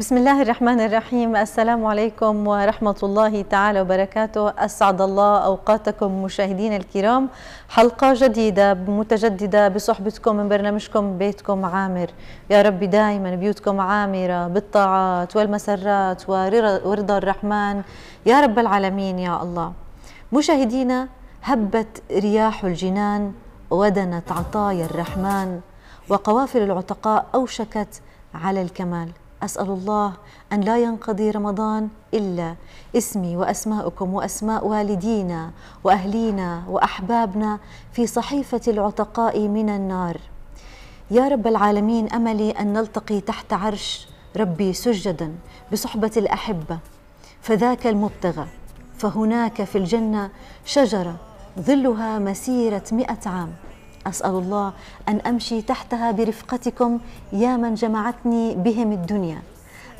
بسم الله الرحمن الرحيم السلام عليكم ورحمة الله تعالى وبركاته أسعد الله أوقاتكم مشاهدين الكرام حلقة جديدة متجددة بصحبتكم من برنامجكم بيتكم عامر يا رب دائما بيوتكم عامرة بالطاعات والمسرات ورضا الرحمن يا رب العالمين يا الله مشاهدينا هبت رياح الجنان ودنت عطايا الرحمن وقوافل العتقاء أوشكت على الكمال أسأل الله أن لا ينقضي رمضان إلا اسمي وأسماؤكم وأسماء والدينا وأهلينا وأحبابنا في صحيفة العتقاء من النار يا رب العالمين أملي أن نلتقي تحت عرش ربي سجدا بصحبة الأحبة فذاك المبتغى فهناك في الجنة شجرة ظلها مسيرة مئة عام أسأل الله أن أمشي تحتها برفقتكم يا من جمعتني بهم الدنيا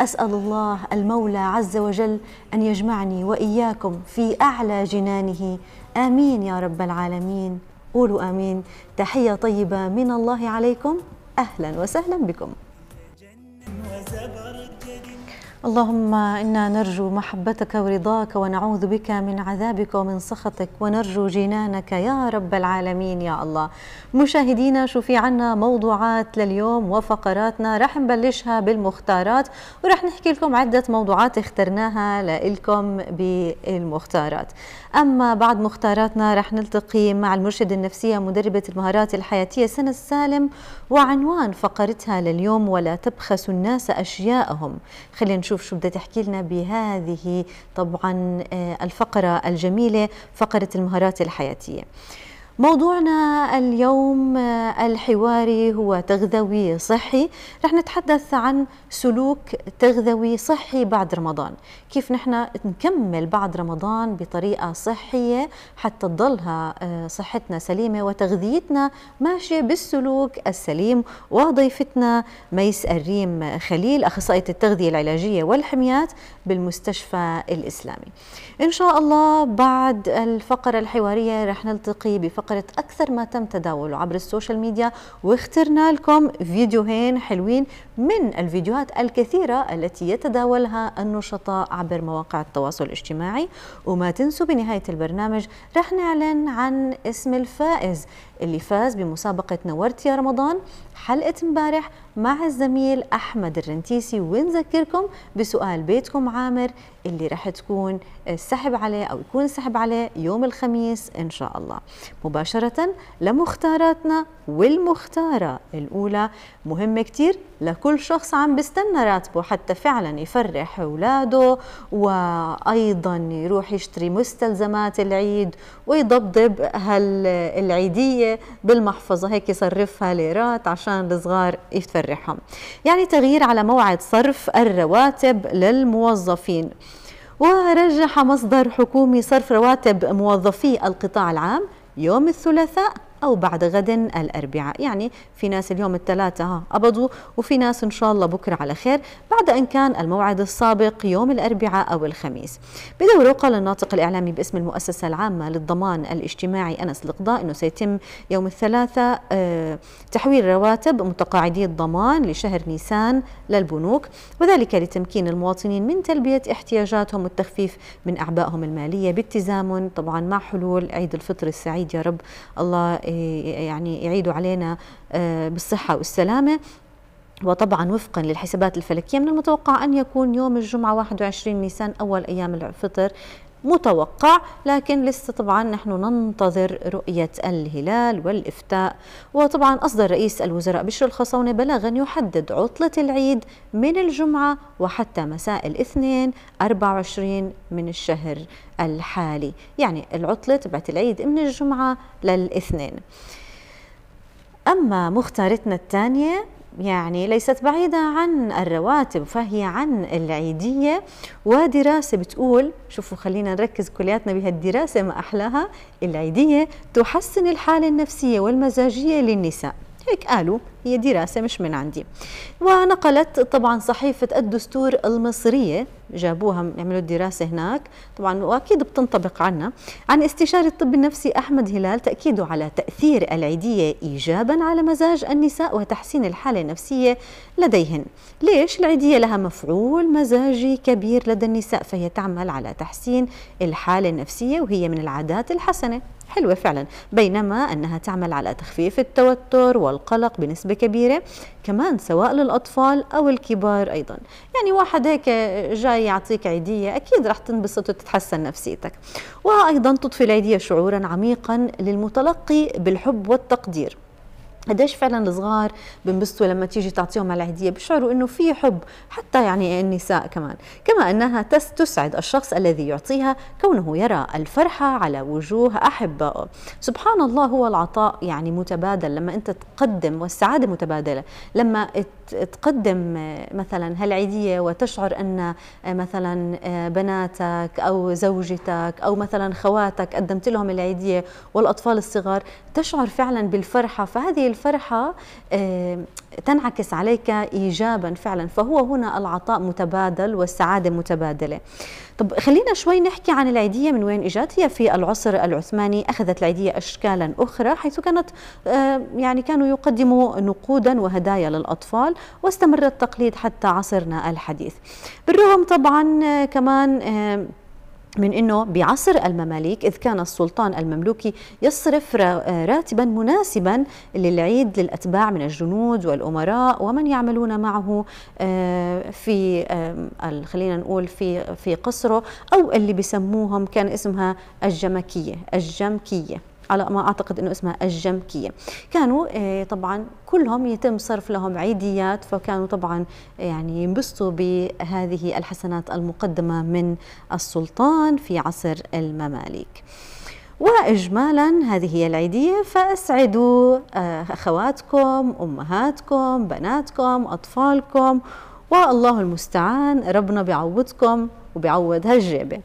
أسأل الله المولى عز وجل أن يجمعني وإياكم في أعلى جنانه آمين يا رب العالمين قولوا آمين تحية طيبة من الله عليكم أهلا وسهلا بكم اللهم انا نرجو محبتك ورضاك ونعوذ بك من عذابك ومن سخطك ونرجو جنانك يا رب العالمين يا الله مشاهدينا شو في عنا موضوعات لليوم وفقراتنا رح نبلشها بالمختارات ورح نحكي لكم عده موضوعات اخترناها لكم بالمختارات اما بعد مختاراتنا رح نلتقي مع المرشد النفسيه مدربه المهارات الحياتيه سنه السالم وعنوان فقرتها لليوم ولا تبخسوا الناس اشياءهم خلينا نشوف شو بدها تحكي لنا بهذه طبعا آه، الفقرة الجميلة فقرة المهارات الحياتية موضوعنا اليوم آه، الحواري هو تغذوي صحي رح نتحدث عن سلوك تغذوي صحي بعد رمضان كيف نحن نكمل بعد رمضان بطريقة صحية حتى تضلها آه، صحتنا سليمة وتغذيتنا ماشية بالسلوك السليم وضيفتنا ميس الريم خليل أخصائية التغذية العلاجية والحميات بالمستشفى الإسلامي إن شاء الله بعد الفقرة الحوارية رح نلتقي بفقرة أكثر ما تم تداوله عبر السوشيال ميديا واخترنا لكم فيديوهين حلوين من الفيديوهات الكثيرة التي يتداولها النشطاء عبر مواقع التواصل الاجتماعي وما تنسوا بنهاية البرنامج رح نعلن عن اسم الفائز اللي فاز بمسابقة نورت يا رمضان حلقة مبارح مع الزميل أحمد الرنتيسي ونذكركم بسؤال بيتكم عامر اللي رح تكون السحب عليه أو يكون السحب عليه يوم الخميس إن شاء الله مباشرة لمختاراتنا والمختارة الأولى مهمة كتير لكل شخص عم بستنى راتبه حتى فعلا يفرح أولاده وأيضا يروح يشتري مستلزمات العيد ويضبضب هالعيدية بالمحفظه هيك صرفها ليرات عشان الصغار يفرحهم يعني تغيير على موعد صرف الرواتب للموظفين ورجح مصدر حكومي صرف رواتب موظفي القطاع العام يوم الثلاثاء أو بعد غد الأربعاء يعني في ناس اليوم الثلاثة قبضوا وفي ناس إن شاء الله بكرة على خير بعد أن كان الموعد السابق يوم الأربعاء أو الخميس بدوره قال الناطق الإعلامي باسم المؤسسة العامة للضمان الاجتماعي أنس القضاء أنه سيتم يوم الثلاثاء آه، تحويل رواتب متقاعدي الضمان لشهر نيسان للبنوك وذلك لتمكين المواطنين من تلبية احتياجاتهم والتخفيف من أعبائهم المالية بالتزامن طبعا مع حلول عيد الفطر السعيد يا رب الله إيه، يعني يعيدوا علينا آه، بالصحة والسلامة وطبعا وفقا للحسابات الفلكية من المتوقع أن يكون يوم الجمعة 21 نيسان أول أيام الفطر متوقع لكن لسه طبعا نحن ننتظر رؤية الهلال والإفتاء وطبعا أصدر رئيس الوزراء بشر الخصونة بلاغا يحدد عطلة العيد من الجمعة وحتى مساء الاثنين 24 من الشهر الحالي يعني العطلة تبعت العيد من الجمعة للاثنين أما مختارتنا الثانية يعني ليست بعيدة عن الرواتب فهي عن العيدية ودراسة بتقول شوفوا خلينا نركز كلياتنا بهالدراسة ما أحلاها العيدية تحسن الحالة النفسية والمزاجية للنساء هيك قالوا هي دراسة مش من عندي ونقلت طبعا صحيفة الدستور المصرية جابوها عملوا الدراسة هناك طبعا وأكيد بتنطبق عنا عن استشاري الطب النفسي أحمد هلال تأكيده على تأثير العيدية إيجابا على مزاج النساء وتحسين الحالة النفسية لديهن ليش العيدية لها مفعول مزاجي كبير لدى النساء فهي تعمل على تحسين الحالة النفسية وهي من العادات الحسنة حلوة فعلا بينما أنها تعمل على تخفيف التوتر والقلق بنسبة كبيرة كمان سواء للأطفال أو الكبار أيضا يعني واحد هيك جاي يعطيك عيدية أكيد رح تنبسط وتتحسن نفسيتك وأيضا تضفي العيدية شعورا عميقا للمتلقي بالحب والتقدير قديش فعلا الصغار بنبسطوا لما تيجي تعطيهم العيدية بيشعروا انه في حب حتى يعني النساء كمان كما انها تسعد الشخص الذي يعطيها كونه يرى الفرحة على وجوه احبائه سبحان الله هو العطاء يعني متبادل لما انت تقدم والسعادة متبادلة لما تقدم مثلا هالعيدية وتشعر أن مثلا بناتك أو زوجتك أو مثلا خواتك قدمت لهم العيدية والأطفال الصغار تشعر فعلا بالفرحة فهذه الفرحة الفرحة تنعكس عليك إيجابا فعلا فهو هنا العطاء متبادل والسعادة متبادلة طب خلينا شوي نحكي عن العيدية من وين إجت هي في العصر العثماني أخذت العيدية أشكالا أخرى حيث كانت يعني كانوا يقدموا نقودا وهدايا للأطفال واستمر التقليد حتى عصرنا الحديث بالرغم طبعا آه، كمان من انه بعصر المماليك اذ كان السلطان المملوكي يصرف راتبا مناسبا للعيد للاتباع من الجنود والامراء ومن يعملون معه آه، في خلينا نقول في في قصره او اللي بسموهم كان اسمها الجمكيه الجمكيه على ما اعتقد انه اسمها الجمكيه كانوا آه، طبعا كلهم يتم صرف لهم عيديات فكانوا طبعا آه، يعني ينبسطوا بهذه الحسنات المقدمه من السلطان في عصر المماليك واجمالا هذه هي العيديه فاسعدوا آه، اخواتكم امهاتكم بناتكم اطفالكم والله المستعان ربنا بيعوضكم وبيعوض هالجيبه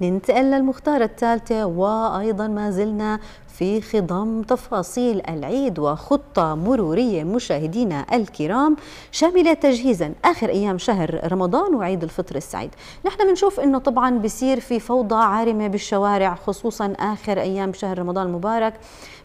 ننتقل للمختارة الثالثة وأيضا ما زلنا في خضم تفاصيل العيد وخطة مرورية مشاهدينا الكرام شاملة تجهيزا آخر أيام شهر رمضان وعيد الفطر السعيد نحن بنشوف أنه طبعا بصير في فوضى عارمة بالشوارع خصوصا آخر أيام شهر رمضان المبارك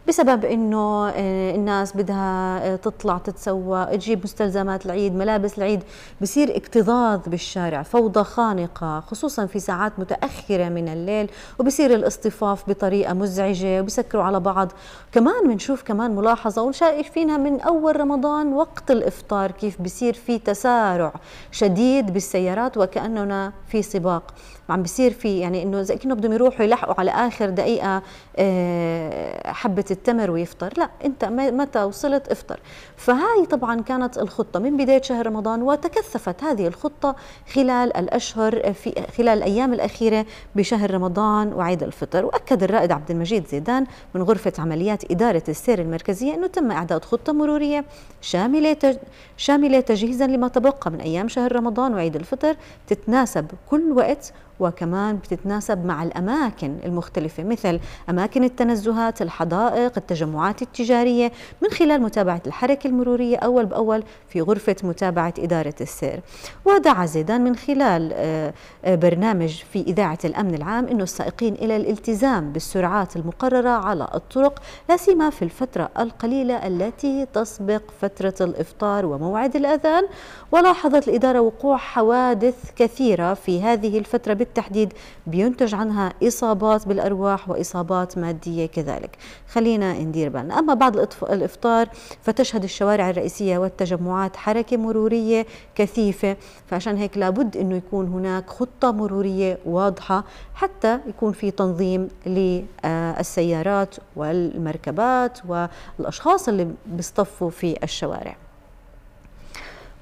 بسبب انه آه، الناس بدها آه، تطلع تتسوق تجيب مستلزمات العيد ملابس العيد بصير اكتظاظ بالشارع فوضى خانقه خصوصا في ساعات متاخره من الليل وبصير الاصطفاف بطريقه مزعجه وبسكروا على بعض كمان بنشوف كمان ملاحظه فينا من اول رمضان وقت الافطار كيف بصير في تسارع شديد بالسيارات وكاننا في سباق عم بصير في يعني انه زي كانه بدهم يروحوا يلحقوا على اخر دقيقه آه، حبه التمر ويفطر لا انت متى وصلت افطر فهاي طبعا كانت الخطه من بدايه شهر رمضان وتكثفت هذه الخطه خلال الاشهر في خلال الايام الاخيره بشهر رمضان وعيد الفطر واكد الرائد عبد المجيد زيدان من غرفه عمليات اداره السير المركزيه انه تم اعداد خطه مروريه شامله شامله تجهيزا لما تبقى من ايام شهر رمضان وعيد الفطر تتناسب كل وقت وكمان بتتناسب مع الأماكن المختلفة مثل أماكن التنزهات الحدائق التجمعات التجارية من خلال متابعة الحركة المرورية أول بأول في غرفة متابعة إدارة السير ودعا زيدان من خلال آه، آه، برنامج في إذاعة الأمن العام أنه السائقين إلى الالتزام بالسرعات المقررة على الطرق لا سيما في الفترة القليلة التي تسبق فترة الإفطار وموعد الأذان ولاحظت الإدارة وقوع حوادث كثيرة في هذه الفترة بالتحديد بينتج عنها إصابات بالأرواح وإصابات مادية كذلك خلينا ندير بالنا أما بعد الإفطار فتشهد الشوارع الرئيسية والتجمعات حركة مرورية كثيفة فعشان هيك لابد أنه يكون هناك خطة مرورية واضحة حتى يكون في تنظيم للسيارات آه، والمركبات والأشخاص اللي بيصطفوا في الشوارع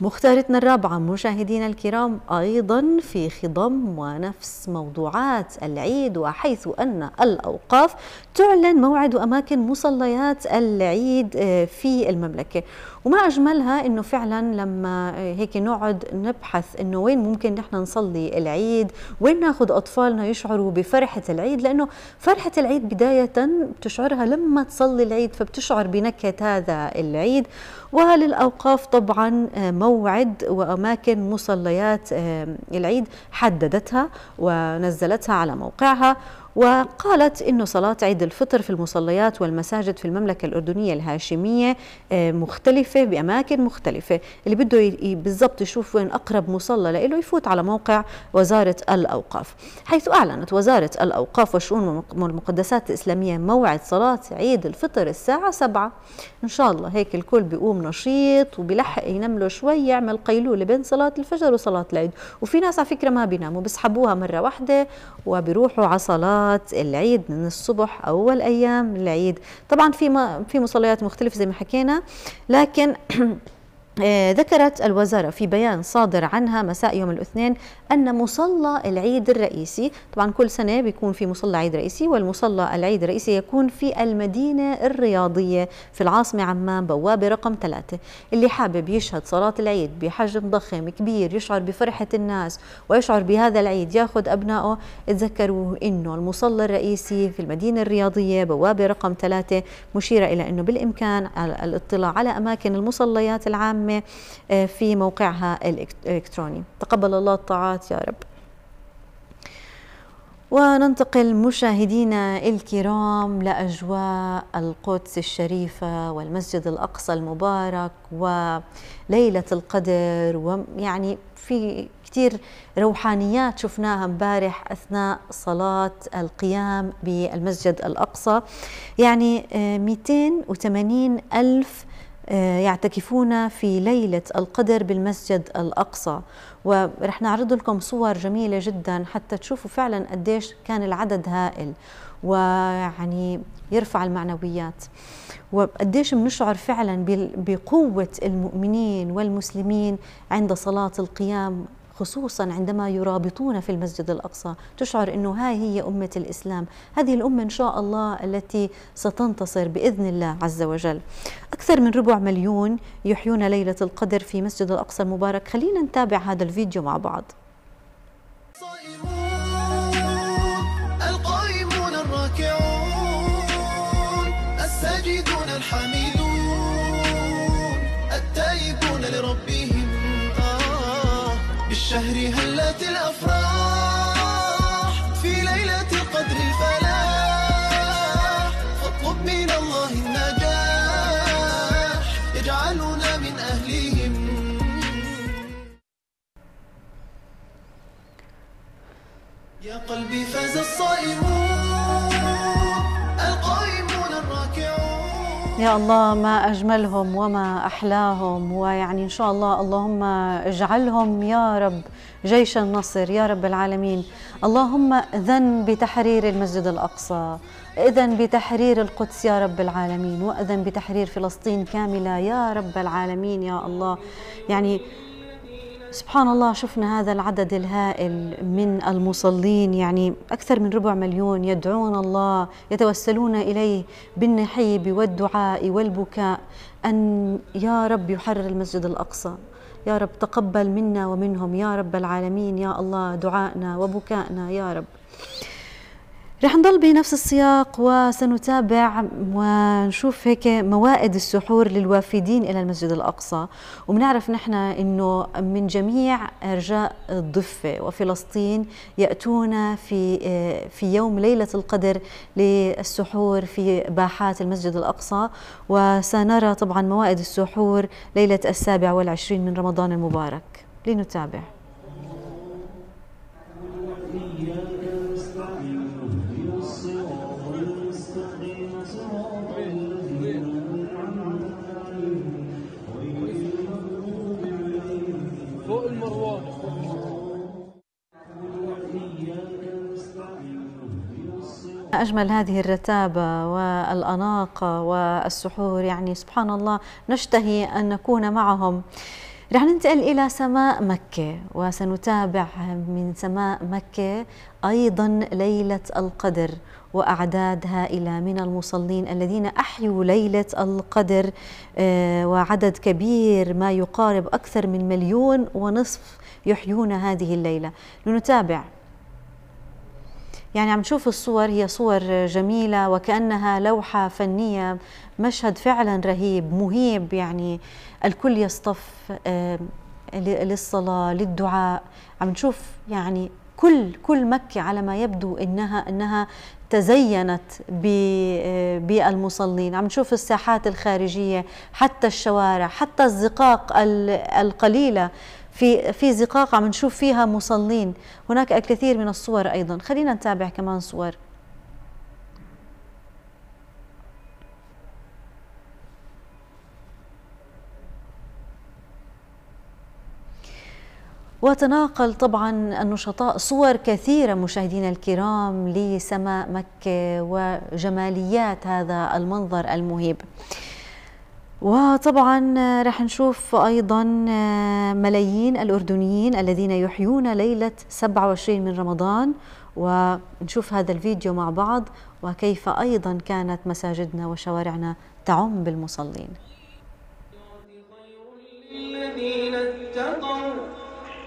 مختارتنا الرابعة مشاهدينا الكرام أيضا في خضم ونفس موضوعات العيد وحيث أن الأوقاف تعلن موعد وأماكن مصليات العيد آه، في المملكة وما أجملها أنه فعلا لما آه، هيك نقعد نبحث أنه وين ممكن نحن نصلي العيد وين ناخذ أطفالنا يشعروا بفرحة العيد لأنه فرحة العيد بداية بتشعرها لما تصلي العيد فبتشعر بنكهة هذا العيد وللأوقاف طبعا آه، موعد موعد وأماكن مصليات آه، العيد حددتها ونزلتها على موقعها وقالت أن صلاة عيد الفطر في المصليات والمساجد في المملكة الأردنية الهاشمية آه، مختلفة بأماكن مختلفة اللي بده بالضبط يشوف وين أقرب مصلى له يفوت على موقع وزارة الأوقاف حيث أعلنت وزارة الأوقاف والشؤون والمقدسات الإسلامية موعد صلاة عيد الفطر الساعة سبعة إن شاء الله هيك الكل بيقوم نشيط وبيلحق ينملوا شوي يعمل قيلولة بين صلاة الفجر وصلاة العيد وفي ناس على فكرة ما بيناموا بيسحبوها مرة واحدة وبيروحوا على صلاة صلاه العيد من الصبح اول ايام العيد طبعا في في مصليات مختلفه زي ما حكينا لكن آه، ذكرت الوزارة في بيان صادر عنها مساء يوم الاثنين أن مصلى العيد الرئيسي طبعا كل سنة بيكون في مصلى عيد رئيسي والمصلى العيد الرئيسي يكون في المدينة الرياضية في العاصمة عمان بوابة رقم ثلاثة اللي حابب يشهد صلاة العيد بحجم ضخم كبير يشعر بفرحة الناس ويشعر بهذا العيد ياخذ أبنائه تذكروا أنه المصلى الرئيسي في المدينة الرياضية بوابة رقم ثلاثة مشيرة إلى أنه بالإمكان الاطلاع على أماكن المصليات العامة العامة آه، في موقعها الإلكتروني تقبل الله الطاعات يا رب وننتقل مشاهدينا الكرام لاجواء القدس الشريفه والمسجد الاقصى المبارك وليله القدر ويعني في كثير روحانيات شفناها امبارح اثناء صلاه القيام بالمسجد الاقصى يعني 280 آه، الف آه، يعتكفون في ليلة القدر بالمسجد الأقصى ورح نعرض لكم صور جميلة جدا حتى تشوفوا فعلا قديش كان العدد هائل ويعني يرفع المعنويات وقديش بنشعر فعلا بقوة المؤمنين والمسلمين عند صلاة القيام خصوصا عندما يرابطون في المسجد الأقصى تشعر أنه هاي هي أمة الإسلام هذه الأمة إن شاء الله التي ستنتصر بإذن الله عز وجل أكثر من ربع مليون يحيون ليلة القدر في مسجد الأقصى المبارك خلينا نتابع هذا الفيديو مع بعض القائمون الراكعون الساجدون الحميدون شهري هلت الأفراح في ليلة القدر الفلاح فاطلب من الله النجاح يجعلنا من أهلهم يا قلبي فاز الصائمون يا الله ما أجملهم وما أحلاهم ويعني إن شاء الله اللهم اجعلهم يا رب جيش النصر يا رب العالمين اللهم أذن بتحرير المسجد الأقصى إذن بتحرير القدس يا رب العالمين وأذن بتحرير فلسطين كاملة يا رب العالمين يا الله يعني سبحان الله شفنا هذا العدد الهائل من المصلين يعني أكثر من ربع مليون يدعون الله يتوسلون إليه بالنحيب والدعاء والبكاء أن يا رب يحرر المسجد الأقصى يا رب تقبل منا ومنهم يا رب العالمين يا الله دعائنا وبكائنا يا رب رح نضل بنفس السياق وسنتابع ونشوف هيك موائد السحور للوافدين الى المسجد الاقصى وبنعرف نحن انه من جميع ارجاء الضفه وفلسطين ياتون في في يوم ليله القدر للسحور في باحات المسجد الاقصى وسنرى طبعا موائد السحور ليله السابع والعشرين من رمضان المبارك لنتابع أجمل هذه الرتابة والأناقة والسحور يعني سبحان الله نشتهي أن نكون معهم رح ننتقل إلى سماء مكة وسنتابع من سماء مكة أيضا ليلة القدر وأعداد هائلة من المصلين الذين أحيوا ليلة القدر آه، وعدد كبير ما يقارب أكثر من مليون ونصف يحيون هذه الليلة لنتابع يعني عم نشوف الصور هي صور جميلة وكأنها لوحة فنية مشهد فعلا رهيب مهيب يعني الكل يصطف آه، للصلاة للدعاء عم نشوف يعني كل كل مكة على ما يبدو انها انها تزينت آه، بالمصلين عم نشوف الساحات الخارجية حتى الشوارع حتى الزقاق القليلة في في زقاق عم نشوف فيها مصلين هناك الكثير من الصور ايضا خلينا نتابع كمان صور وتناقل طبعا النشطاء صور كثيرة مشاهدينا الكرام لسماء مكة وجماليات هذا المنظر المهيب وطبعا آه، رح نشوف ايضا آه، ملايين الاردنيين الذين يحيون ليله 27 من رمضان ونشوف هذا الفيديو مع بعض وكيف ايضا كانت مساجدنا وشوارعنا تعم بالمصلين اتقوا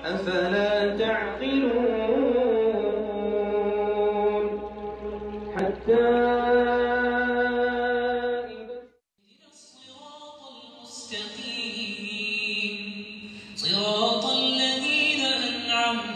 أفلا تعقلون حتى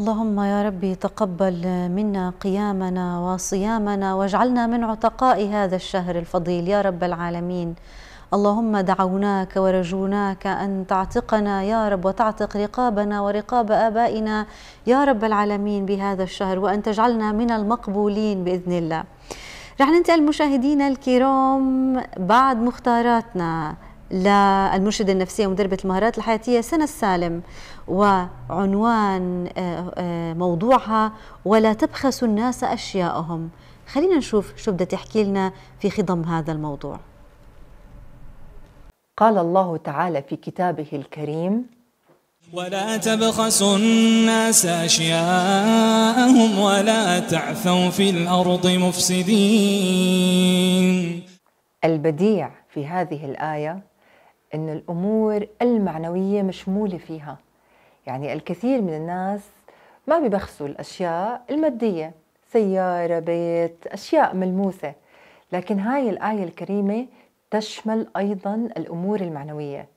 اللهم يا ربي تقبل منا قيامنا وصيامنا واجعلنا من عتقاء هذا الشهر الفضيل يا رب العالمين اللهم دعوناك ورجوناك أن تعتقنا يا رب وتعتق رقابنا ورقاب آبائنا يا رب العالمين بهذا الشهر وأن تجعلنا من المقبولين بإذن الله رح ننتقل مشاهدينا الكرام بعد مختاراتنا للمرشدة النفسية ومدربة المهارات الحياتية سنة السالم وعنوان آه، آه، موضوعها ولا تبخسوا الناس أشياءهم خلينا نشوف شو بدها تحكي لنا في خضم هذا الموضوع قال الله تعالى في كتابه الكريم ولا تبخسوا الناس أشياءهم ولا تعثوا في الأرض مفسدين البديع في هذه الآية أن الأمور المعنوية مشمولة فيها يعني الكثير من الناس ما ببخسوا الأشياء المادية سيارة بيت أشياء ملموسة لكن هاي الآية الكريمة تشمل أيضا الأمور المعنوية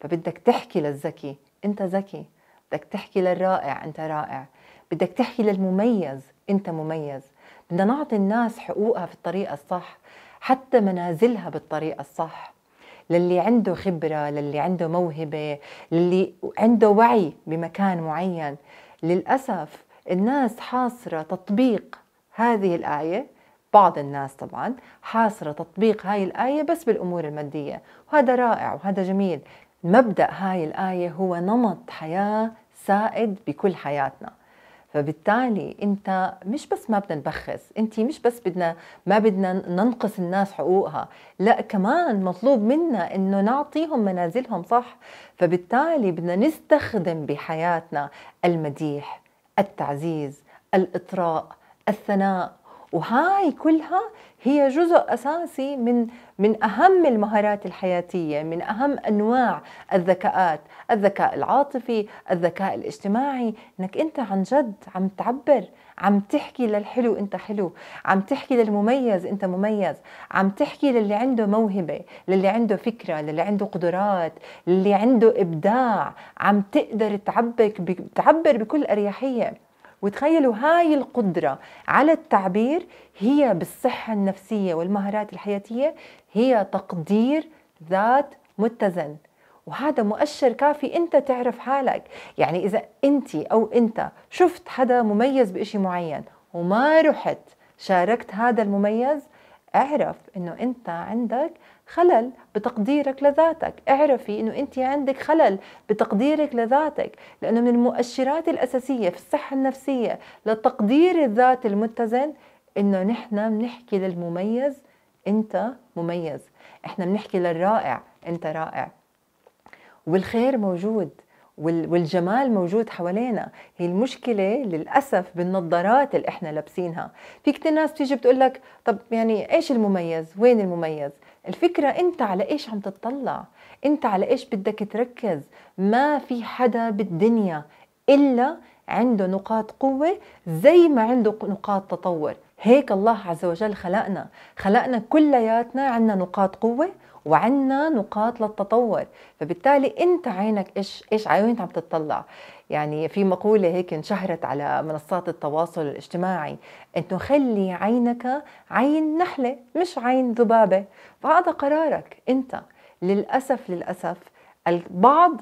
فبدك تحكي للذكي أنت ذكي بدك تحكي للرائع أنت رائع بدك تحكي للمميز أنت مميز بدنا نعطي الناس حقوقها في الطريقة الصح حتى منازلها بالطريقة الصح للي عنده خبرة للي عنده موهبة للي عنده وعي بمكان معين للأسف الناس حاصرة تطبيق هذه الآية بعض الناس طبعا حاصرة تطبيق هاي الآية بس بالأمور المادية وهذا رائع وهذا جميل مبدأ هاي الآية هو نمط حياة سائد بكل حياتنا فبالتالي انت مش بس ما بدنا نبخس انت مش بس بدنا ما بدنا ننقص الناس حقوقها لا كمان مطلوب منا انه نعطيهم منازلهم صح فبالتالي بدنا نستخدم بحياتنا المديح التعزيز الاطراء الثناء وهاي كلها هي جزء اساسي من من اهم المهارات الحياتيه، من اهم انواع الذكاءات، الذكاء العاطفي، الذكاء الاجتماعي، انك انت عن جد عم تعبر، عم تحكي للحلو انت حلو، عم تحكي للمميز انت مميز، عم تحكي للي عنده موهبه، للي عنده فكره، للي عنده قدرات، للي عنده ابداع، عم تقدر تعبك تعبر بكل اريحيه. وتخيلوا هاي القدرة على التعبير هي بالصحة النفسية والمهارات الحياتية هي تقدير ذات متزن وهذا مؤشر كافي انت تعرف حالك يعني اذا انت او انت شفت حدا مميز بشيء معين وما رحت شاركت هذا المميز اعرف انه انت عندك خلل بتقديرك لذاتك اعرفي انه انت عندك خلل بتقديرك لذاتك لانه من المؤشرات الاساسيه في الصحه النفسيه لتقدير الذات المتزن انه نحن بنحكي للمميز انت مميز احنا بنحكي للرائع انت رائع والخير موجود والجمال موجود حوالينا هي المشكله للاسف بالنظارات اللي احنا لابسينها في كثير ناس بتيجي بتقول لك طب يعني ايش المميز وين المميز الفكرة أنت على إيش عم تتطلع أنت على إيش بدك تركز ما في حدا بالدنيا إلا عنده نقاط قوة زي ما عنده نقاط تطور هيك الله عز وجل خلقنا خلقنا كلياتنا عندنا نقاط قوة وعندنا نقاط للتطور فبالتالي انت عينك ايش ايش عيون عم تتطلع يعني في مقولة هيك انشهرت على منصات التواصل الاجتماعي انه خلي عينك عين نحلة مش عين ذبابة فهذا قرارك انت للأسف للأسف البعض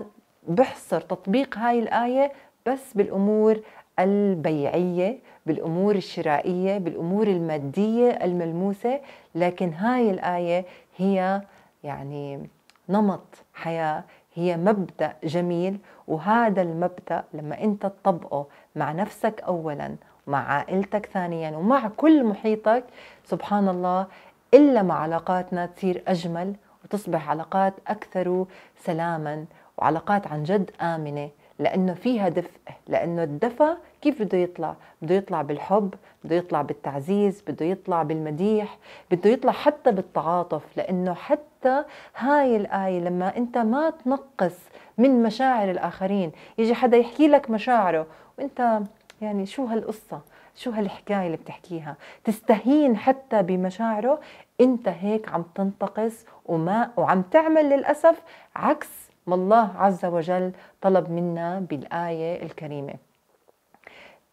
بحصر تطبيق هاي الآية بس بالأمور البيعية بالأمور الشرائية بالأمور المادية الملموسة لكن هاي الآية هي يعني نمط حياه هي مبدا جميل وهذا المبدا لما انت تطبقه مع نفسك اولا مع عائلتك ثانيا ومع كل محيطك سبحان الله الا مع علاقاتنا تصير اجمل وتصبح علاقات اكثر سلاما وعلاقات عن جد امنه لانه فيها دفء لانه الدفء كيف بده يطلع بده يطلع بالحب بده يطلع بالتعزيز بده يطلع بالمديح بده يطلع حتى بالتعاطف لانه حتى حتى هاي الآية لما أنت ما تنقص من مشاعر الآخرين يجي حدا يحكي لك مشاعره وأنت يعني شو هالقصة شو هالحكاية اللي بتحكيها تستهين حتى بمشاعره أنت هيك عم تنتقص وما وعم تعمل للأسف عكس ما الله عز وجل طلب منا بالآية الكريمة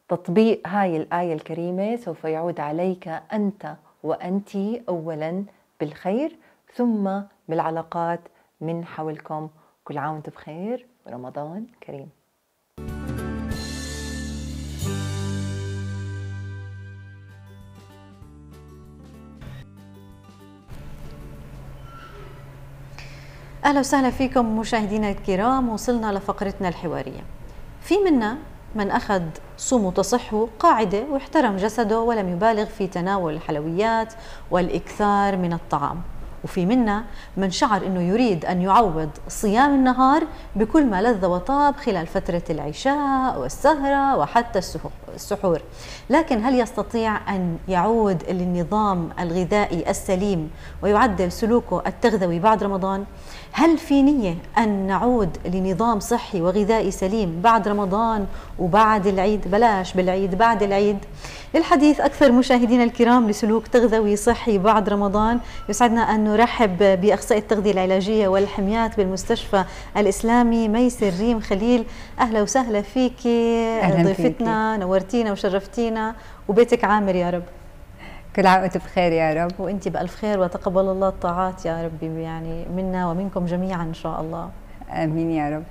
تطبيق هاي الآية الكريمة سوف يعود عليك أنت وأنت أولا بالخير ثم بالعلاقات من حولكم كل عام وانتم بخير ورمضان كريم اهلا وسهلا فيكم مشاهدينا الكرام وصلنا لفقرتنا الحواريه في منا من اخذ صوم تصحه قاعده واحترم جسده ولم يبالغ في تناول الحلويات والاكثار من الطعام وفي منا من شعر أنه يريد أن يعوض صيام النهار بكل ما لذ وطاب خلال فترة العشاء والسهرة وحتى السحور لكن هل يستطيع أن يعود للنظام الغذائي السليم ويعدل سلوكه التغذوي بعد رمضان؟ هل في نية أن نعود لنظام صحي وغذائي سليم بعد رمضان وبعد العيد بلاش بالعيد بعد العيد للحديث أكثر مشاهدينا الكرام لسلوك تغذوي صحي بعد رمضان يسعدنا أن نرحب بأخصائي التغذية العلاجية والحميات بالمستشفى الإسلامي ميسر ريم خليل أهلا وسهلا فيك ضيفتنا نورتينا وشرفتينا وبيتك عامر يا رب كل عام وانتم بخير يا رب وانت بألف خير وتقبل الله الطاعات يا ربي يعني منا ومنكم جميعا ان شاء الله امين يا رب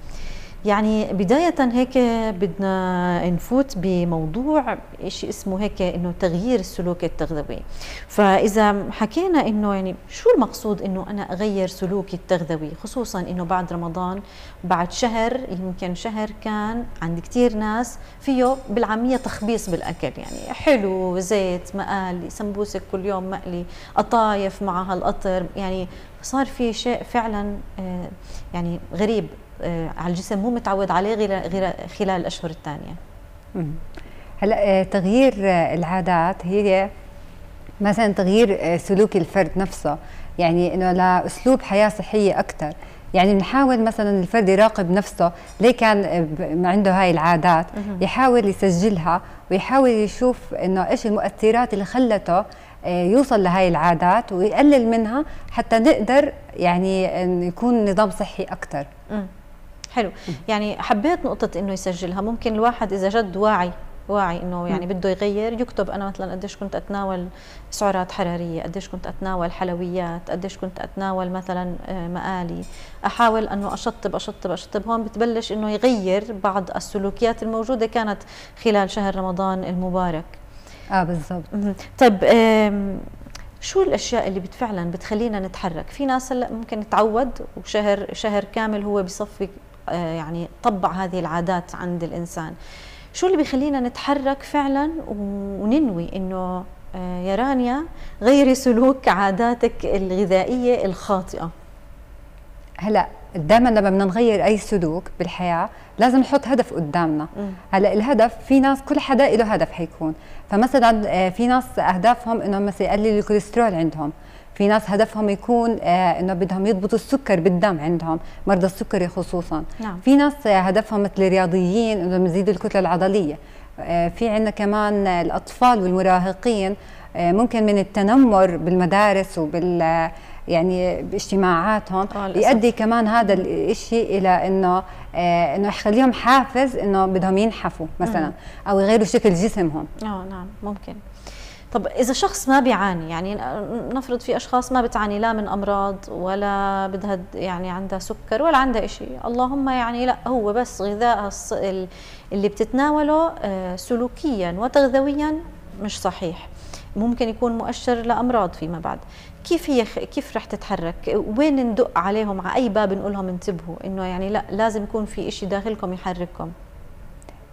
يعني بداية هيك بدنا نفوت بموضوع شيء اسمه هيك انه تغيير السلوك التغذوي فإذا حكينا انه يعني شو المقصود انه أنا أغير سلوكي التغذوي خصوصا انه بعد رمضان بعد شهر يمكن شهر كان عند كثير ناس فيه بالعامية تخبيص بالأكل يعني حلو زيت مقالي سمبوسك كل يوم مقلي قطايف معها القطر يعني صار في شيء فعلا آه، يعني غريب آه، على الجسم مو متعود عليه غير خلال الاشهر الثانيه هلا آه، تغيير آه، العادات هي مثلا تغيير سلوك الفرد نفسه يعني انه لاسلوب حياه صحيه اكثر يعني بنحاول مثلا الفرد يراقب نفسه ليه كان عنده هاي العادات يحاول يسجلها ويحاول يشوف انه ايش المؤثرات اللي خلته يوصل لهاي العادات ويقلل منها حتى نقدر يعني يكون نظام صحي اكثر حلو يعني حبيت نقطة إنه يسجلها ممكن الواحد إذا جد واعي واعي انه يعني بده يغير يكتب انا مثلا قديش كنت اتناول سعرات حراريه قديش كنت اتناول حلويات قديش كنت اتناول مثلا آه، مقالي احاول انه اشطب اشطب اشطب هون بتبلش انه يغير بعض السلوكيات الموجوده كانت خلال شهر رمضان المبارك اه بالضبط طيب شو الاشياء اللي فعلا بتخلينا نتحرك في ناس هلا ممكن تعود وشهر شهر كامل هو بصفي آه، يعني طبع هذه العادات عند الانسان شو اللي بيخلينا نتحرك فعلا وننوي انه آه، يا رانيا غيري سلوك عاداتك الغذائيه الخاطئه هلا دائما لما بدنا نغير اي سلوك بالحياه لازم نحط هدف قدامنا هلا الهدف في ناس كل حدا له هدف حيكون فمثلا آه، في ناس اهدافهم انهم مثلا يقللوا الكوليسترول عندهم في ناس هدفهم يكون آه، انه بدهم يضبطوا السكر بالدم عندهم مرضى السكري خصوصا نعم. في ناس آه، هدفهم مثل الرياضيين انه يزيدوا الكتله العضليه آه، في عندنا كمان الاطفال والمراهقين ممكن من التنمر بالمدارس وبال يعني باجتماعاتهم يؤدي كمان هذا الشيء الى انه آه انه يخليهم حافز انه بدهم ينحفوا مثلا او يغيروا شكل جسمهم اه نعم ممكن طب اذا شخص ما بيعاني يعني نفرض في اشخاص ما بتعاني لا من امراض ولا بدها يعني عندها سكر ولا عندها شيء اللهم يعني لا هو بس غذاء اللي بتتناوله آه، سلوكيا وتغذويا مش صحيح ممكن يكون مؤشر لامراض فيما بعد كيف هي كيف رح تتحرك وين ندق عليهم على اي باب نقول لهم انتبهوا انه يعني لا لازم يكون في شيء داخلكم يحرككم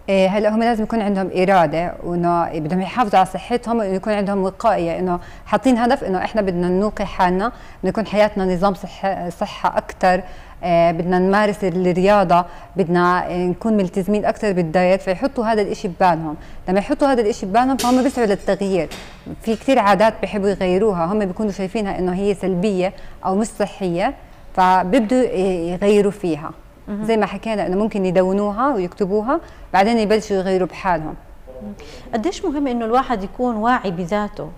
إيه هلا هم لازم يكون عندهم اراده وانه بدهم يحافظوا على صحتهم وانه يكون عندهم وقائيه انه حاطين هدف انه احنا بدنا نوقي حالنا انه يكون حياتنا نظام صحه صحه اكثر إيه بدنا نمارس الرياضة بدنا نكون ملتزمين أكثر بالدايت فيحطوا هذا الإشي ببالهم لما يحطوا هذا الإشي ببالهم فهم بيسعوا للتغيير في كثير عادات بيحبوا يغيروها هم بيكونوا شايفينها إنه هي سلبية أو مش صحية فبيبدوا يغيروا فيها زي ما حكينا انه ممكن يدونوها ويكتبوها بعدين يبلشوا يغيروا بحالهم قديش مهم انه الواحد يكون واعي بذاته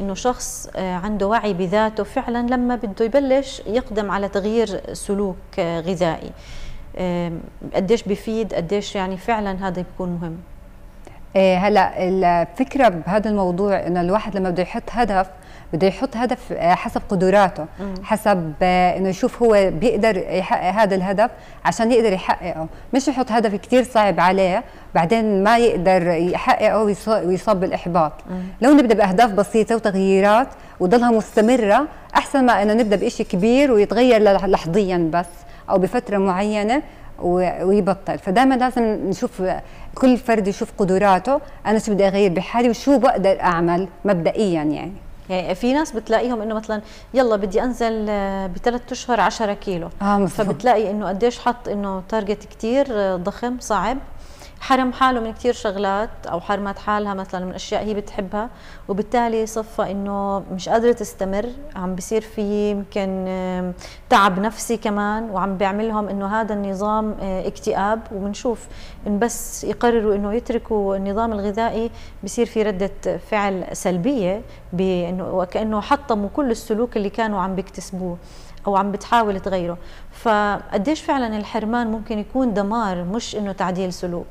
انه شخص آه، عنده وعي بذاته فعلا لما بده يبلش يقدم على تغيير سلوك آه، غذائي قديش بفيد قديش يعني فعلا هذا بيكون مهم إيه، هلا الفكره بهذا الموضوع انه الواحد لما بده يحط هدف بده يحط هدف آه، حسب قدراته حسب آه، انه يشوف هو بيقدر يحقق هذا الهدف عشان يقدر يحققه مش يحط هدف كثير صعب عليه بعدين ما يقدر يحققه ويصاب بالاحباط لو نبدا باهداف بسيطه وتغييرات وضلها مستمره احسن ما انه نبدا بشيء كبير ويتغير لحظيا بس او بفتره معينه ويبطل فدائما لازم نشوف آه، كل فرد يشوف قدراته انا شو بدي اغير بحالي وشو بقدر اعمل مبدئيا يعني يعني في ناس بتلاقيهم انه مثلا يلا بدي انزل آه، بثلاث اشهر 10 كيلو آه فبتلاقي انه قديش حط انه تارجت كثير آه، ضخم صعب حرم حاله من كثير شغلات او حرمت حالها مثلا من اشياء هي بتحبها وبالتالي صفى انه مش قادره تستمر عم بصير في يمكن تعب نفسي كمان وعم بيعملهم انه هذا النظام آه، اكتئاب وبنشوف ان بس يقرروا انه يتركوا النظام الغذائي بصير في رده فعل سلبيه بانه وكانه حطموا كل السلوك اللي كانوا عم بيكتسبوه او عم بتحاول تغيره فقديش فعلا الحرمان ممكن يكون دمار مش انه تعديل سلوك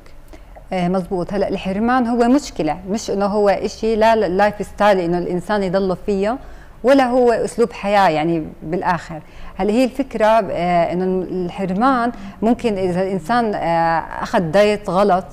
آه، مضبوط هلا الحرمان هو مشكله مش انه هو شيء لا لايف ستايل انه الانسان يضل فيه ولا هو اسلوب حياه يعني بالاخر هل هي الفكره آه، انه الحرمان ممكن اذا الانسان آه، اخذ دايت غلط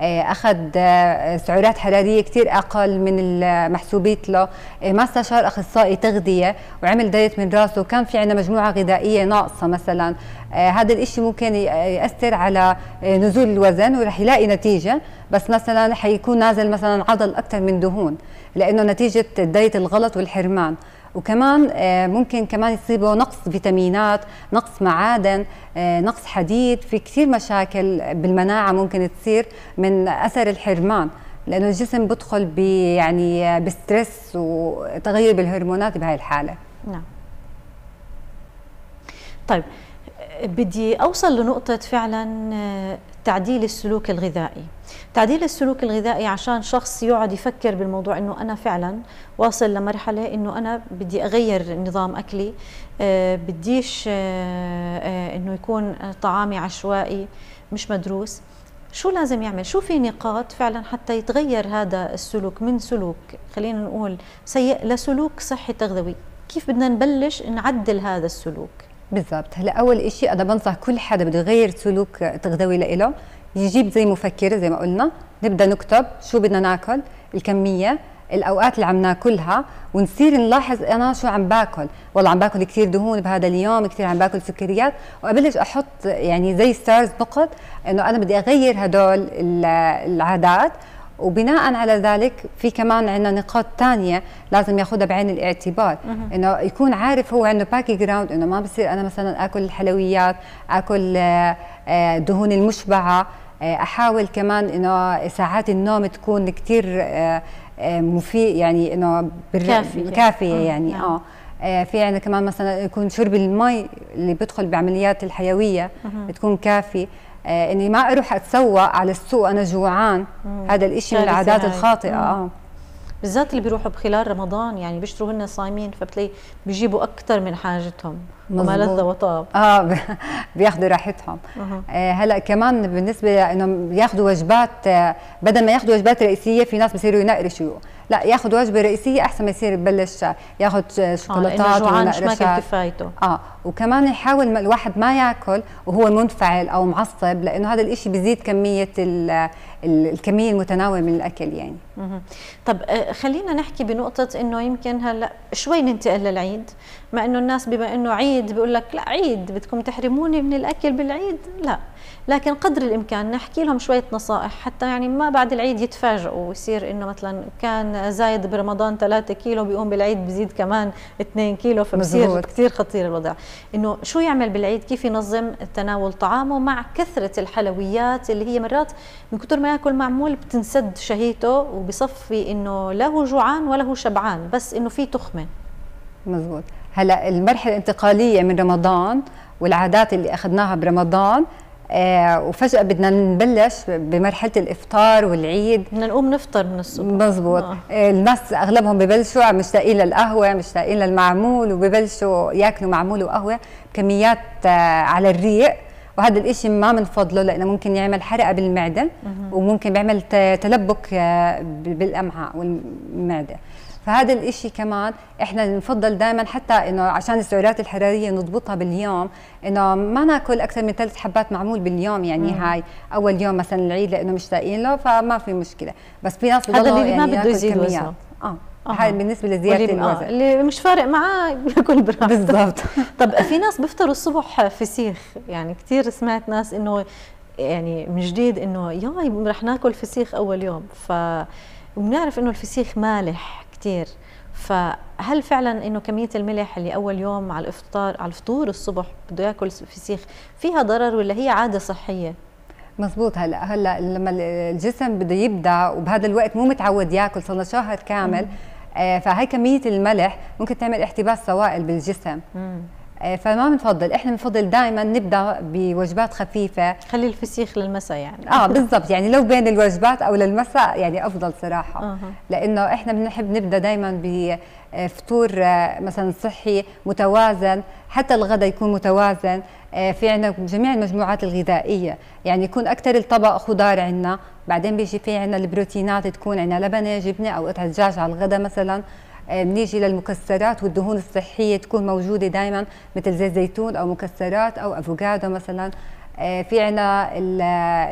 آه، اخذ آه، سعرات حراريه كثير اقل من المحسوبيت له آه، ما استشار اخصائي تغذيه وعمل دايت من راسه وكان في عندنا مجموعه غذائيه ناقصه مثلا هذا الشيء ممكن ياثر على نزول الوزن ورح يلاقي نتيجه بس مثلا حيكون نازل مثلا عضل اكثر من دهون لانه نتيجه الدايت الغلط والحرمان وكمان آه، ممكن كمان يصيبه نقص فيتامينات نقص معادن آه، نقص حديد في كثير مشاكل بالمناعة ممكن تصير من أثر الحرمان لأنه الجسم بدخل بي يعني بستريس وتغير بالهرمونات بهاي الحالة نعم طيب بدي اوصل لنقطة فعلا آه، تعديل السلوك الغذائي تعديل السلوك الغذائي عشان شخص يقعد يفكر بالموضوع انه انا فعلا واصل لمرحله انه انا بدي اغير نظام اكلي أه بديش آه،, أه انه يكون طعامي عشوائي مش مدروس شو لازم يعمل شو في نقاط فعلا حتى يتغير هذا السلوك من سلوك خلينا نقول سيء لسلوك صحي تغذوي كيف بدنا نبلش نعدل هذا السلوك بالضبط هلا اول شيء انا بنصح كل حدا بده يغير سلوك تغذوي له يجيب زي مفكره زي ما قلنا نبدا نكتب شو بدنا ناكل الكميه الاوقات اللي عم ناكلها ونصير نلاحظ انا شو عم باكل والله عم باكل كثير دهون بهذا اليوم كثير عم باكل سكريات وابلش احط يعني زي ستارز نقط انه انا بدي اغير هدول العادات وبناء على ذلك في كمان عندنا نقاط ثانيه لازم ياخذها بعين الاعتبار انه يكون عارف هو عنده باك جراوند انه ما بصير انا مثلا اكل الحلويات اكل الدهون آه، آه، المشبعه آه، احاول كمان انه ساعات النوم تكون كثير مفيد يعني انه كافيه كافيه يعني نعم. اه في عندنا كمان مثلا يكون شرب المي اللي بيدخل بعمليات الحيويه بتكون كافي آه، اني ما اروح اتسوق على السوق انا جوعان هذا الشيء من العادات الخاطئه اه بالذات اللي بيروحوا بخلال رمضان يعني بيشتروا هن صايمين فبتلاقي بيجيبوا اكثر من حاجتهم وما لذ وطاب اه بياخذوا راحتهم آه هلا كمان بالنسبه لانه ياخذوا وجبات آه، بدل ما ياخذوا وجبات رئيسيه في ناس بصيروا ينقرشوا لا ياخذ وجبه رئيسيه احسن ما يصير يبلش آه، ياخذ آه، شوكولاتات آه ونقرشات ما كفايته اه وكمان يحاول الواحد ما ياكل وهو منفعل او معصب لانه هذا الشيء بيزيد كميه الكميه المتناوله من الاكل يعني طب خلينا نحكي بنقطه انه يمكن هلا شوي ننتقل للعيد ما انه الناس بما انه عيد بيقول لك لا عيد بدكم تحرموني من الاكل بالعيد لا لكن قدر الامكان نحكي لهم شويه نصائح حتى يعني ما بعد العيد يتفاجئوا ويصير انه مثلا كان زايد برمضان 3 كيلو بيقوم بالعيد بزيد كمان 2 كيلو فبصير كثير خطير الوضع انه شو يعمل بالعيد كيف ينظم تناول طعامه مع كثره الحلويات اللي هي مرات من كثر ما ياكل معمول بتنسد شهيته وبصفي انه لا هو جوعان ولا هو شبعان بس انه في تخمه مزبوط هلا المرحله الانتقاليه من رمضان والعادات اللي اخذناها برمضان آه وفجأة بدنا نبلش بمرحلة الإفطار والعيد بدنا نقوم نفطر من الصبح مزبوط آه. آه الناس أغلبهم ببلشوا مشتاقين للقهوة مشتاقين للمعمول وببلشوا ياكلوا معمول وقهوة بكميات آه على الريق وهذا الإشي ما بنفضله لأنه ممكن يعمل حرقة بالمعدة وممكن بيعمل تلبك آه، بالأمعاء والمعدة فهذا الإشي كمان احنا نفضل دائما حتى انه عشان السعرات الحراريه نضبطها باليوم انه ما ناكل اكثر من ثلاث حبات معمول باليوم يعني مم. هاي اول يوم مثلا العيد لانه مشتاقين له فما في مشكله بس في ناس هذا اللي يعني ما بده يزيد وزنه آه. اه هاي بالنسبه لزياده الوزن آه. اللي مش فارق معاه بياكل براحته بالضبط طب في ناس بيفطروا الصبح فسيخ يعني كثير سمعت ناس انه يعني من جديد انه ياي رح ناكل فسيخ اول يوم ف وبنعرف انه الفسيخ مالح كثير فهل فعلا انه كميه الملح اللي اول يوم على الافطار على الفطور الصبح بده ياكل فسيخ فيها ضرر ولا هي عاده صحيه مزبوط هلا هلا لما الجسم بده يبدا وبهذا الوقت مو متعود ياكل صار شهر كامل آه، فهي كميه الملح ممكن تعمل احتباس سوائل بالجسم مم. آه، فما بنفضل احنا بنفضل دائما نبدا بوجبات خفيفه خلي الفسيخ للمساء يعني اه بالضبط يعني لو بين الوجبات او للمساء يعني افضل صراحه أه. لانه احنا بنحب نبدا دائما بفطور آه، آه، مثلا صحي متوازن حتى الغداء يكون متوازن في عندنا جميع المجموعات الغذائيه يعني يكون اكثر الطبق خضار عندنا بعدين بيجي في عندنا البروتينات تكون عندنا لبنه جبنه او قطعه دجاج على الغداء مثلا آه، بنيجي للمكسرات والدهون الصحيه تكون موجوده دائما مثل زيت زيتون او مكسرات او افوكادو مثلا آه، في عنا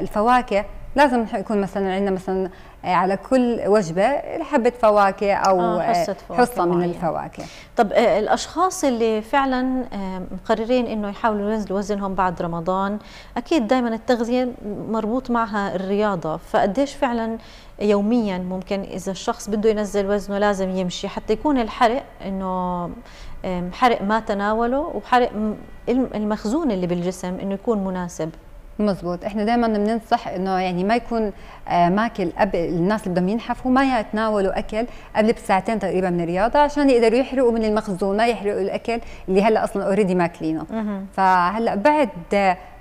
الفواكه لازم يكون مثلا عندنا مثلا آه، على كل وجبه حبه فواكه او آه،, آه حصه, فواكه حصة من الفواكه طب آه، الاشخاص اللي فعلا مقررين انه يحاولوا ينزلوا وزنهم بعد رمضان اكيد دائما التغذيه مربوط معها الرياضه فقديش فعلا يوميا ممكن اذا الشخص بده ينزل وزنه لازم يمشي حتى يكون الحرق انه حرق ما تناوله وحرق المخزون اللي بالجسم انه يكون مناسب مزبوط احنا دائما بننصح انه يعني ما يكون آه ماكل قبل الناس اللي بدهم ينحفوا ما يتناولوا اكل قبل بساعتين تقريبا من الرياضه عشان يقدروا يحرقوا من المخزون ما يحرقوا الاكل اللي هلا اصلا اوريدي ماكلينه فهلا بعد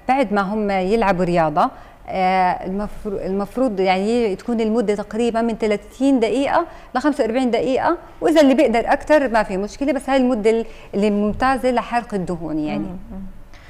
بعد ما هم يلعبوا رياضه آه، المفروض المفروض يعني تكون المده تقريبا من 30 دقيقه ل 45 دقيقه واذا اللي بيقدر اكثر ما في مشكله بس هاي المده اللي ممتازه لحرق الدهون يعني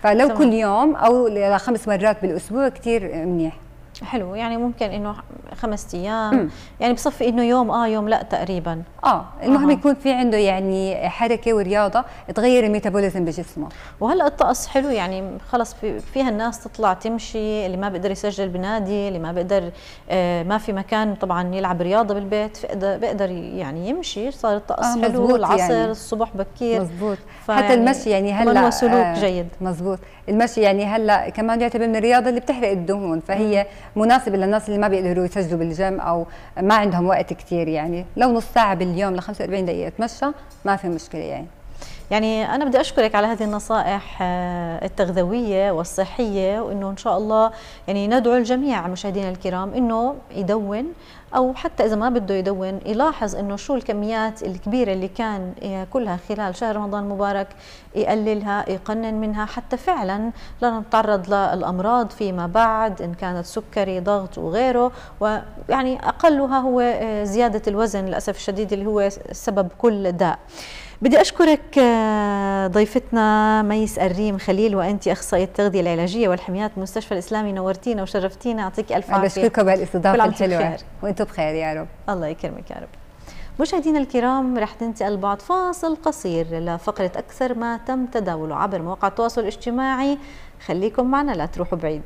فلو كل يوم او خمس مرات بالاسبوع كثير منيح حلو يعني ممكن انه خمس ايام يعني بصفي انه يوم اه يوم لا تقريبا اه المهم آه. يكون في عنده يعني حركه ورياضه تغير الميتابوليزم بجسمه وهلا الطقس حلو يعني خلص في فيها الناس تطلع تمشي اللي ما بيقدر يسجل بنادي اللي ما بيقدر آه ما في مكان طبعا يلعب رياضه بالبيت بيقدر يعني يمشي صار الطقس آه حلو العصر يعني. الصبح بكير مزبوط حتى يعني المشي يعني هلا هو سلوك آه جيد مزبوط المشي يعني هلا كمان يعتبر من الرياضه اللي بتحرق الدهون فهي مم. مناسبه للناس اللي ما بيقدروا يسجلوا بالجيم او ما عندهم وقت كثير يعني لو نص ساعه باليوم ل 45 دقيقه تمشى ما في مشكله يعني يعني أنا بدي أشكرك على هذه النصائح آه، التغذوية والصحية وإنه إن شاء الله يعني ندعو الجميع مشاهدينا الكرام إنه يدون او حتى اذا ما بده يدون يلاحظ انه شو الكميات الكبيره اللي كان ياكلها آه، خلال شهر رمضان المبارك يقللها يقنن منها حتى فعلا لا نتعرض للامراض فيما بعد ان كانت سكري ضغط وغيره ويعني اقلها هو آه، زياده الوزن للاسف الشديد اللي هو سبب كل داء بدي أشكرك آه، ضيفتنا ميس الريم خليل وأنت أخصائية التغذية العلاجية والحميات بمستشفى الإسلامي نورتينا وشرفتينا يعطيك ألف عافية بشكركم بهالاستضافة الحلوة وأنتم بخير يا رب الله يكرمك يا رب مشاهدينا الكرام رح ننتقل بعد فاصل قصير لفقرة أكثر ما تم تداوله عبر مواقع التواصل الاجتماعي خليكم معنا لا تروحوا بعيد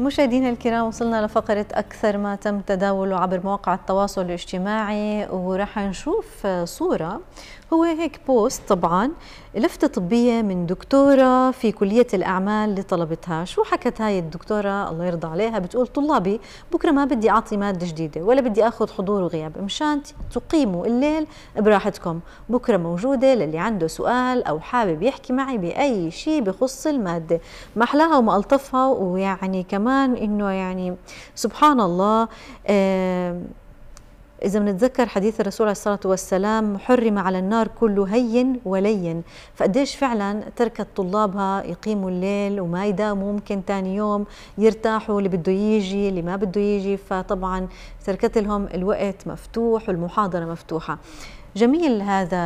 مشاهدينا الكرام وصلنا لفقرة أكثر ما تم تداوله عبر مواقع التواصل الاجتماعي ورح نشوف صورة هو هيك بوست طبعا لفتة طبية من دكتورة في كلية الأعمال لطلبتها شو حكت هاي الدكتورة الله يرضى عليها بتقول طلابي بكرة ما بدي أعطي مادة جديدة ولا بدي أخذ حضور وغياب مشان تقيموا الليل براحتكم بكرة موجودة للي عنده سؤال أو حابب يحكي معي بأي شيء بخص المادة محلاها وما ألطفها ويعني كمان كمان انه يعني سبحان الله إذا بنتذكر حديث الرسول عليه الصلاة والسلام حرم على النار كل هين ولين فقديش فعلا تركت طلابها يقيموا الليل وما يداموا ممكن ثاني يوم يرتاحوا اللي بده يجي اللي ما بده يجي فطبعا تركت لهم الوقت مفتوح والمحاضرة مفتوحة جميل هذا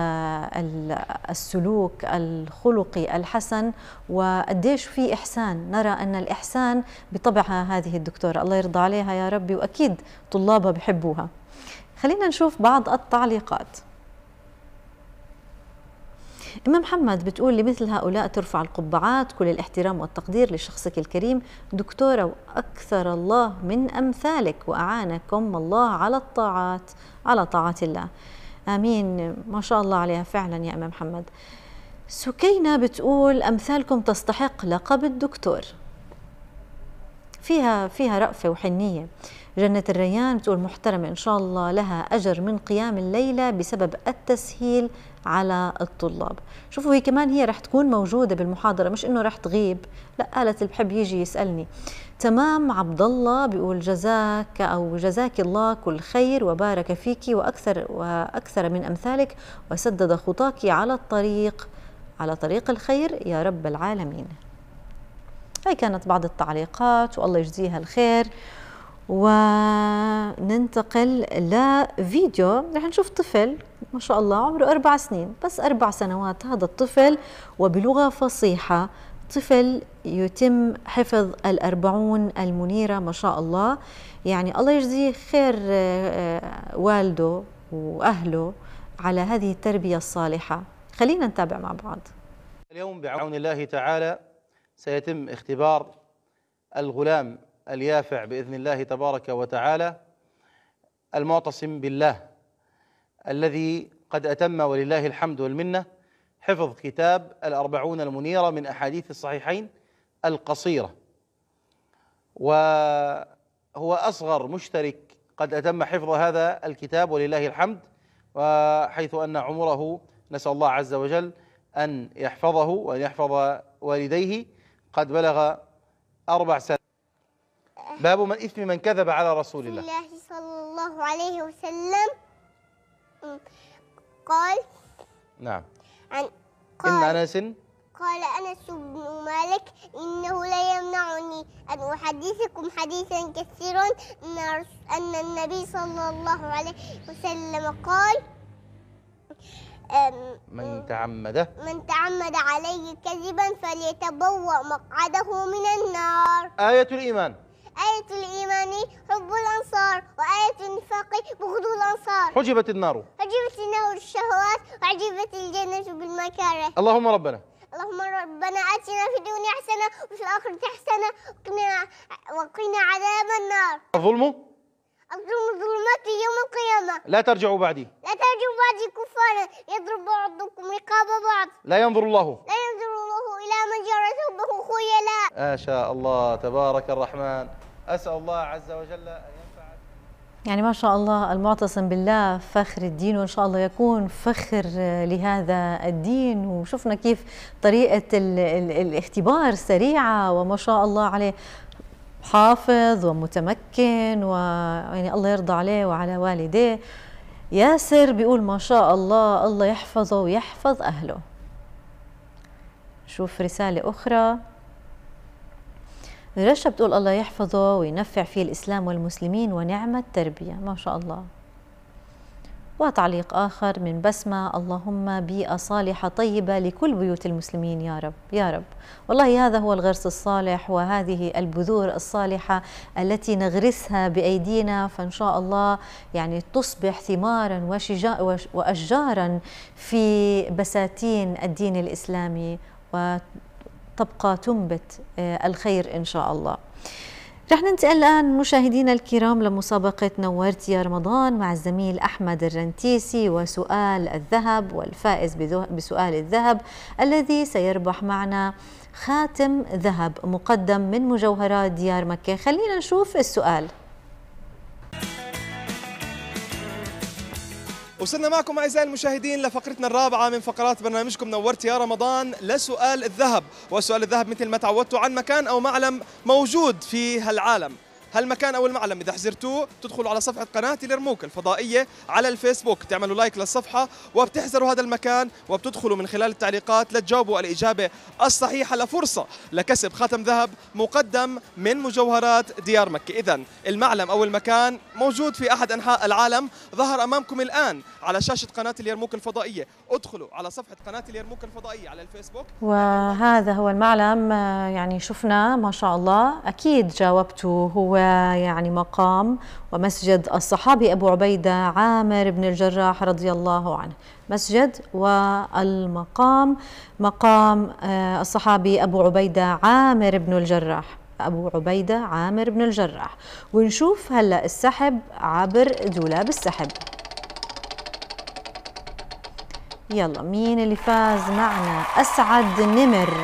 السلوك الخلقي الحسن وقديش في إحسان نرى أن الإحسان بطبعها هذه الدكتورة الله يرضى عليها يا ربي وأكيد طلابها بحبوها خلينا نشوف بعض التعليقات إمام محمد بتقول لمثل هؤلاء ترفع القبعات كل الاحترام والتقدير لشخصك الكريم دكتورة وأكثر الله من أمثالك وأعانكم الله على الطاعات على طاعة الله امين ما شاء الله عليها فعلا يا ام محمد سكينه بتقول امثالكم تستحق لقب الدكتور فيها فيها رأفة وحنية جنة الريان بتقول محترمة إن شاء الله لها أجر من قيام الليلة بسبب التسهيل على الطلاب شوفوا هي كمان هي رح تكون موجودة بالمحاضرة مش إنه رح تغيب لا قالت بحب يجي يسألني تمام عبد الله بيقول جزاك أو جزاك الله كل خير وبارك فيك وأكثر وأكثر من أمثالك وسدد خطاك على الطريق على طريق الخير يا رب العالمين هاي كانت بعض التعليقات والله يجزيها الخير وننتقل لفيديو رح نشوف طفل ما شاء الله عمره أربع سنين بس أربع سنوات هذا الطفل وبلغة فصيحة طفل يتم حفظ الأربعون المنيرة ما شاء الله يعني الله يجزيه خير آه، آه، والده وأهله على هذه التربية الصالحة خلينا نتابع مع بعض اليوم بعون الله تعالى سيتم اختبار الغلام اليافع باذن الله تبارك وتعالى المعتصم بالله الذي قد اتم ولله الحمد والمنه حفظ كتاب الاربعون المنيره من احاديث الصحيحين القصيره وهو اصغر مشترك قد اتم حفظ هذا الكتاب ولله الحمد وحيث ان عمره نسال الله عز وجل ان يحفظه وان يحفظ والديه قد بلغ أربع سنوات باب من إثم من كذب على رسول الله الله صلى الله عليه وسلم قال نعم عن قال إن أنس قال أنس بن مالك إنه لا يمنعني أن أحدثكم حديثا كثيرا أن النبي صلى الله عليه وسلم قال من تعمد من تعمد عليه كذبا فليتبوأ مقعده من النار آية الإيمان آية الإيمان حب الأنصار وآية النفاق بغض الأنصار حجبت النار حجبت النار الشهوات وحجبت الجنة بالمكاره اللهم ربنا اللهم ربنا آتنا في الدنيا حسنة وفي الآخرة حسنة وقنا وقنا عذاب النار الظلم أظلم ظلمات يوم القيامة لا ترجعوا بعدي لا ترجعوا بعدي كفارا يضرب بعضكم رقاب بعض لا ينظر الله لا ينظر الله إلى من جرى ثوبه خيلاء ما شاء الله تبارك الرحمن أسأل الله عز وجل أن يعني ما شاء الله المعتصم بالله فخر الدين وان شاء الله يكون فخر لهذا الدين وشفنا كيف طريقه الاختبار سريعه وما شاء الله عليه حافظ ومتمكن ويعني الله يرضى عليه وعلى والديه ياسر بيقول ما شاء الله الله يحفظه ويحفظ أهله شوف رسالة أخرى رشا بتقول الله يحفظه وينفع فيه الإسلام والمسلمين ونعم التربية ما شاء الله وتعليق آخر من بسمة اللهم بيئة صالحة طيبة لكل بيوت المسلمين يا رب يا رب والله هذا هو الغرس الصالح وهذه البذور الصالحة التي نغرسها بأيدينا فإن شاء الله يعني تصبح ثمارا وشجا وأشجارا في بساتين الدين الإسلامي وتبقى تنبت آه، الخير إن شاء الله رح ننتقل الآن مشاهدينا الكرام لمسابقة نورت يا رمضان مع الزميل أحمد الرنتيسي وسؤال الذهب والفائز بسؤال الذهب الذي سيربح معنا خاتم ذهب مقدم من مجوهرات ديار مكة خلينا نشوف السؤال وصلنا معكم أعزائي المشاهدين لفقرتنا الرابعة من فقرات برنامجكم نورت يا رمضان لسؤال الذهب وسؤال الذهب مثل ما تعودتوا عن مكان أو معلم موجود في هالعالم هالمكان او المعلم اذا حزرتوه تدخلوا على صفحه قناه اليرموك الفضائيه على الفيسبوك تعملوا لايك للصفحه وبتحزروا هذا المكان وبتدخلوا من خلال التعليقات لتجاوبوا الاجابه الصحيحه لفرصه لكسب خاتم ذهب مقدم من مجوهرات ديار مكه اذا المعلم او المكان موجود في احد انحاء العالم ظهر امامكم الان على شاشه قناه اليرموك الفضائيه ادخلوا على صفحه قناه اليرموك الفضائيه على الفيسبوك وهذا هو المعلم آه، يعني شفنا ما شاء الله اكيد جاوبتوا هو ويعني مقام ومسجد الصحابي أبو عبيدة عامر بن الجراح رضي الله عنه مسجد والمقام مقام آه، الصحابي أبو عبيدة عامر بن الجراح أبو عبيدة عامر بن الجراح ونشوف هلأ السحب عبر دولاب السحب يلا مين اللي فاز معنا أسعد نمر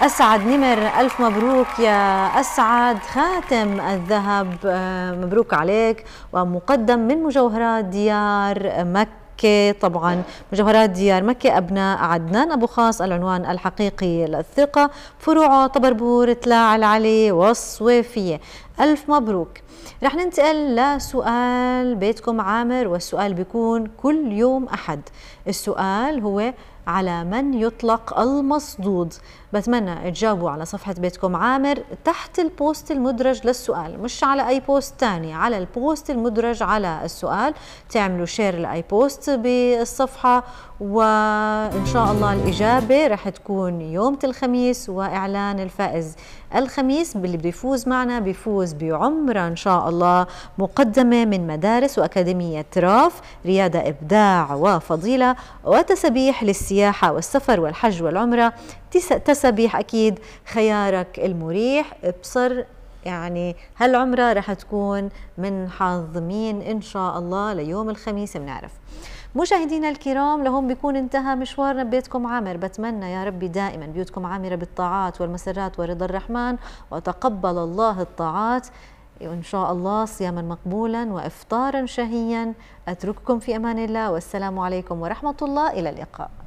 أسعد نمر ألف مبروك يا أسعد خاتم الذهب آه، مبروك عليك ومقدم من مجوهرات ديار مكة طبعا مجوهرات ديار مكة أبناء عدنان أبو خاص العنوان الحقيقي للثقة فروعه طبربور تلاع العلي والصويفية ألف مبروك رح ننتقل لسؤال بيتكم عامر والسؤال بيكون كل يوم أحد السؤال هو على من يطلق المصدود بتمنى تجاوبوا على صفحة بيتكم عامر تحت البوست المدرج للسؤال مش على أي بوست تاني على البوست المدرج على السؤال تعملوا شير لأي بوست بالصفحة وإن شاء الله الإجابة رح تكون يوم الخميس وإعلان الفائز الخميس باللي بيفوز معنا بيفوز بعمرة إن شاء الله مقدمة من مدارس وأكاديمية راف ريادة إبداع وفضيلة وتسبيح للسياحة والسفر والحج والعمرة تسبيح أكيد خيارك المريح ابصر يعني هالعمرة رح تكون من حظ مين إن شاء الله ليوم الخميس بنعرف مشاهدينا الكرام لهم بيكون انتهى مشوارنا ببيتكم عامر بتمنى يا ربي دائما بيوتكم عامرة بالطاعات والمسرات ورضا الرحمن وتقبل الله الطاعات وإن شاء الله صياما مقبولا وإفطارا شهيا أترككم في أمان الله والسلام عليكم ورحمة الله إلى اللقاء